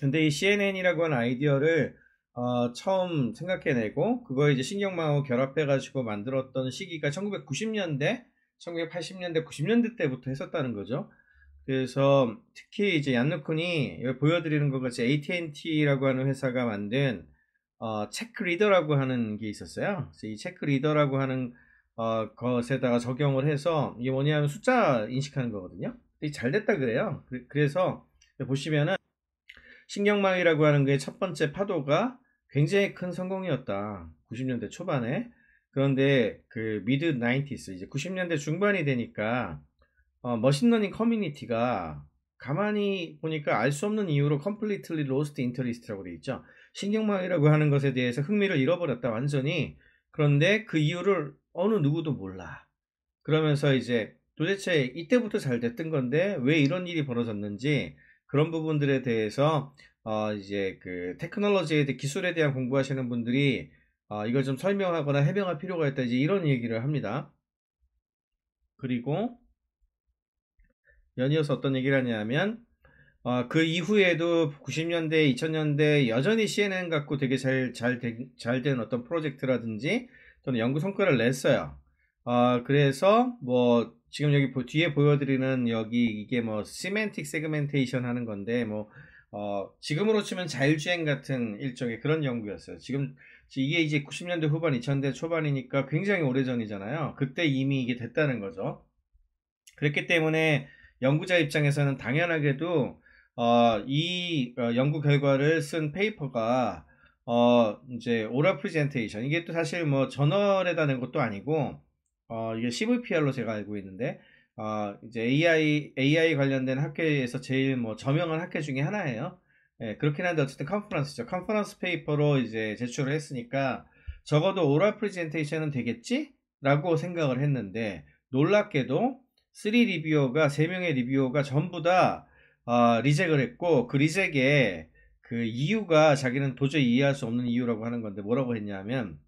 근데 이 CNN이라고 하는 아이디어를 어, 처음 생각해내고 그거 이제 신경망하고 결합해가지고 만들었던 시기가 1990년대, 1980년대, 90년대 때부터 했었다는 거죠. 그래서 특히 이제 얀누쿤이 보여드리는 것 같이 AT&T라고 하는 회사가 만든 어, 체크 리더라고 하는 게 있었어요. 이 체크 리더라고 하는 어, 것에다가 적용을 해서 이게 뭐냐면 숫자 인식하는 거거든요. 잘 됐다 그래요. 그, 그래서 보시면은 신경망이라고 하는 그의 첫 번째 파도가 굉장히 큰 성공이었다. 90년대 초반에. 그런데 그 미드 90s 이제 90년대 중반이 되니까 어, 머신러닝 커뮤니티가 가만히 보니까 알 수 없는 이유로 completely lost interest라고 되어 있죠. 신경망이라고 하는 것에 대해서 흥미를 잃어버렸다 완전히. 그런데 그 이유를 어느 누구도 몰라. 그러면서 이제 도대체 이때부터 잘 됐던 건데 왜 이런 일이 벌어졌는지 그런 부분들에 대해서 어 이제 그 테크놀로지에 대해 기술에 대한 공부하시는 분들이 어 이걸 좀 설명하거나 해명할 필요가 있다 이제 이런 얘기를 합니다. 그리고 연이어서 어떤 얘기를 하냐면 어, 그 이후에도 90년대, 2000년대 여전히 CNN 갖고 되게 잘, 잘, 잘 된 어떤 프로젝트라든지 또는 연구 성과를 냈어요. 어, 그래서 뭐 지금 여기 뒤에 보여드리는 여기 이게 뭐 시멘틱 세그멘테이션 하는 건데 뭐 어, 지금으로 치면 자율주행 같은 일종의 그런 연구였어요. 지금 이게 이제 90년대 후반, 2000대 초반이니까 굉장히 오래전이잖아요. 그때 이미 이게 됐다는 거죠. 그렇기 때문에 연구자 입장에서는 당연하게도 어, 이 어, 연구 결과를 쓴 페이퍼가 어, 이제 오라 프리젠테이션 이게 또 사실 뭐 저널에다 낸 것도 아니고 어, 이게 CVPR로 제가 알고 있는데 어, 이제 AI AI 관련된 학회에서 제일 뭐 저명한 학회 중에 하나예요. 예, 그렇긴 한데 어쨌든 컨퍼런스죠. 컨퍼런스 페이퍼로 이제 제출을 했으니까 적어도 오라 프리젠테이션은 되겠지라고 생각을 했는데 놀랍게도 3 리뷰어가 3명의 리뷰어가 전부 다 어, 리젝을 했고 그 리젝에 그 이유가 자기는 도저히 이해할 수 없는 이유라고 하는 건데 뭐라고 했냐면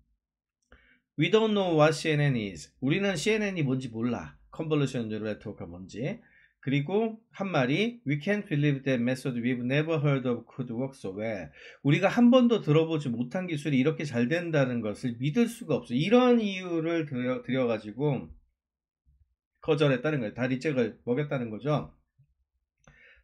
We don't know what CNN is. 우리는 CNN이 뭔지 몰라. Convolution 컨볼루 n 뉴럴 네트워크가 뭔지. 그리고 한 말이 We can't believe that method we've never heard of could work so well. 우리가 한 번도 들어보지 못한 기술이 이렇게 잘 된다는 것을 믿을 수가 없어. 이런 이유를 들여, 들여가지고 거절했다는 거예요. 다리잭을 먹였다는 거죠.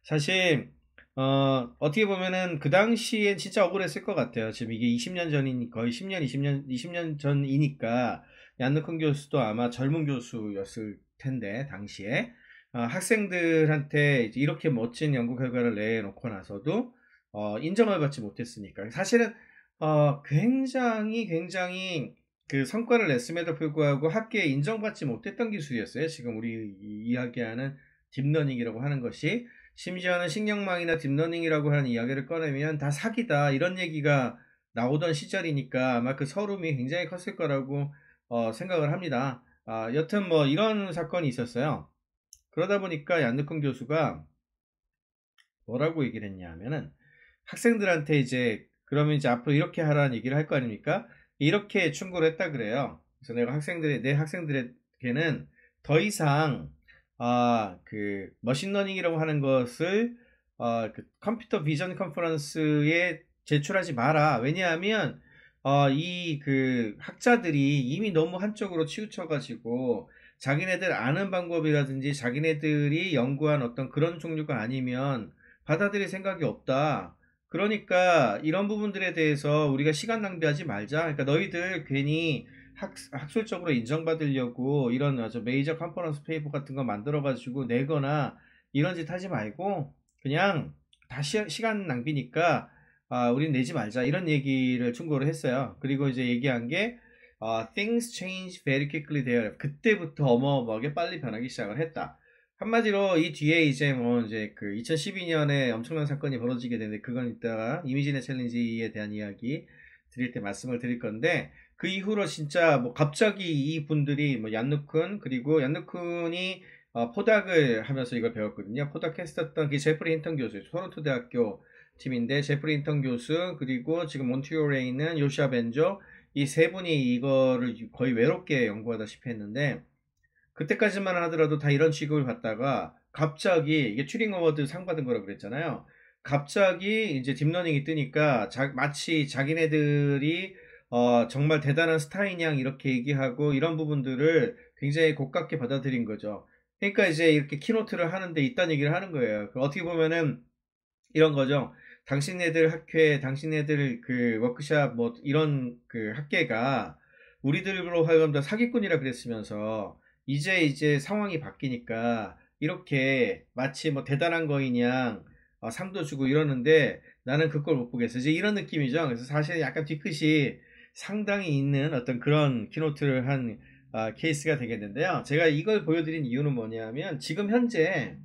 사실 어, 어떻게 보면은 그 당시엔 진짜 억울했을 것 같아요. 지금 이게 20년 전이니, 거의 10년, 20년, 20년 전이니까, 얀누큰 교수도 아마 젊은 교수였을 텐데, 당시에. 어, 학생들한테 이렇게 멋진 연구 결과를 내놓고 나서도, 어, 인정을 받지 못했으니까. 사실은, 어, 굉장히, 굉장히 그 성과를 냈음에도 불구하고 학계에 인정받지 못했던 기술이었어요. 지금 우리 이야기하는 딥러닝이라고 하는 것이. 심지어는 신경망이나 딥러닝이라고 하는 이야기를 꺼내면 다 사기다 이런 얘기가 나오던 시절이니까 아마 그 서름이 굉장히 컸을 거라고 어, 생각을 합니다. 아, 여튼 뭐 이런 사건이 있었어요. 그러다 보니까 얀드콩 교수가 뭐라고 얘기를 했냐면은 학생들한테 이제 그러면 이제 앞으로 이렇게 하라는 얘기를 할 거 아닙니까? 이렇게 충고를 했다 그래요. 그래서 내가 학생들의 내 학생들에게는 더 이상 아, 그 머신러닝이라고 하는 것을 어, 그 컴퓨터 비전 컨퍼런스에 제출하지 마라. 왜냐하면 어, 이 그 학자들이 이미 너무 한쪽으로 치우쳐가지고 자기네들 아는 방법이라든지 자기네들이 연구한 어떤 그런 종류가 아니면 받아들일 생각이 없다. 그러니까 이런 부분들에 대해서 우리가 시간 낭비하지 말자. 그러니까 너희들 괜히 학, 학술적으로 인정받으려고 이런 아주 메이저 컨퍼런스 페이퍼 같은 거 만들어가지고 내거나 이런 짓 하지 말고 그냥 다시 시간 낭비니까 아, 우린 내지 말자 이런 얘기를 충고를 했어요. 그리고 이제 얘기한 게 아, things change very quickly there. 그때부터 어마어마하게 빨리 변하기 시작을 했다. 한마디로 이 뒤에 이제 뭐 이제 그 2012년에 엄청난 사건이 벌어지게 되는데 그건 이따가 이미지네 챌린지에 대한 이야기 드릴 때 말씀을 드릴 건데 그 이후로 진짜 뭐 갑자기 이 분들이 뭐 얀누쿤 그리고 얀누쿤이 어, 포닥을 하면서 이걸 배웠거든요. 포닥했었던 그 제프리 힌턴 교수, 토론토 대학교 팀인데 제프리 힌턴 교수 그리고 지금 몬트리올에 있는 요시아 벤조 이 세 분이 이거를 거의 외롭게 연구하다시피 했는데 그때까지만 하더라도 다 이런 취급을 받다가 갑자기 이게 튜링 어워드 상 받은 거라고 그랬잖아요. 갑자기 이제 딥러닝이 뜨니까 자, 마치 자기네들이 어, 정말 대단한 스타인 양 이렇게 얘기하고 이런 부분들을 굉장히 고깝게 받아들인 거죠. 그러니까 이제 이렇게 키노트를 하는데 있다는 얘기를 하는 거예요. 그 어떻게 보면은 이런 거죠. 당신네들 학회, 당신네들 그 워크샵 뭐 이런 그 학계가 우리들로 하여금 더 사기꾼이라 그랬으면서 이제 이제 상황이 바뀌니까 이렇게 마치 뭐 대단한 거이냥 어, 상도 주고 이러는데 나는 그걸 못 보겠어. 이제 이런 느낌이죠. 그래서 사실 약간 뒤끝이 상당히 있는 어떤 그런 키노트를 한 아, 케이스가 되겠는데요. 제가 이걸 보여드린 이유는 뭐냐면 지금 현재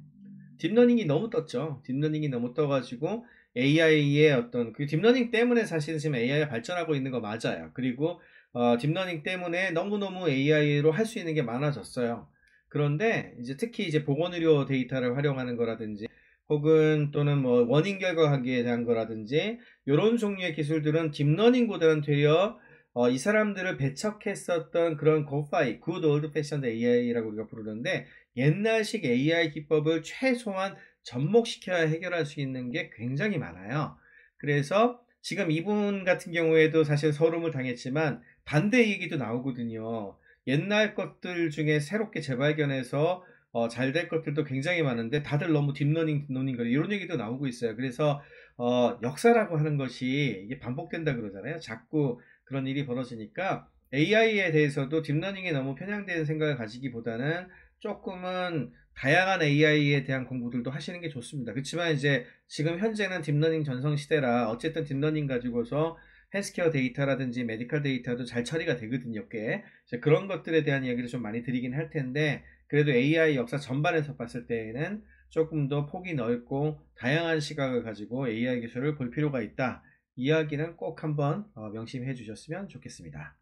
딥러닝이 너무 떴죠. 딥러닝이 너무 떠가지고 AI의 어떤 그 딥러닝 때문에 사실 지금 AI가 발전하고 있는 거 맞아요. 그리고 어, 딥러닝 때문에 너무너무 AI로 할 수 있는 게 많아졌어요. 그런데 이제 특히 이제 보건의료 데이터를 활용하는 거라든지 혹은 또는 뭐 원인 결과하기에 대한 거라든지 이런 종류의 기술들은 딥러닝보다는 되려 어, 이 사람들을 배척했었던 그런 고파이, 굿 올드 패션 AI라고 우리가 부르는데 옛날식 AI 기법을 최소한 접목시켜야 해결할 수 있는 게 굉장히 많아요. 그래서 지금 이분 같은 경우에도 사실 서름을 당했지만 반대 얘기도 나오거든요. 옛날 것들 중에 새롭게 재발견해서 어, 잘 될 것들도 굉장히 많은데 다들 너무 딥러닝 딥러닝 이런 얘기도 나오고 있어요. 그래서 어, 역사라고 하는 것이 이게 반복된다 그러잖아요. 자꾸 그런 일이 벌어지니까 AI에 대해서도 딥러닝에 너무 편향된 생각을 가지기보다는 조금은 다양한 AI에 대한 공부들도 하시는 게 좋습니다. 그렇지만 이제 지금 현재는 딥러닝 전성 시대라 어쨌든 딥러닝 가지고서 헬스케어 데이터라든지 메디컬 데이터도 잘 처리가 되거든요. 꽤. 그런 것들에 대한 이야기를 좀 많이 드리긴 할 텐데 그래도 AI 역사 전반에서 봤을 때에는 조금 더 폭이 넓고 다양한 시각을 가지고 AI 기술을 볼 필요가 있다. 이야기는 꼭 한번 어, 명심해 주셨으면 좋겠습니다.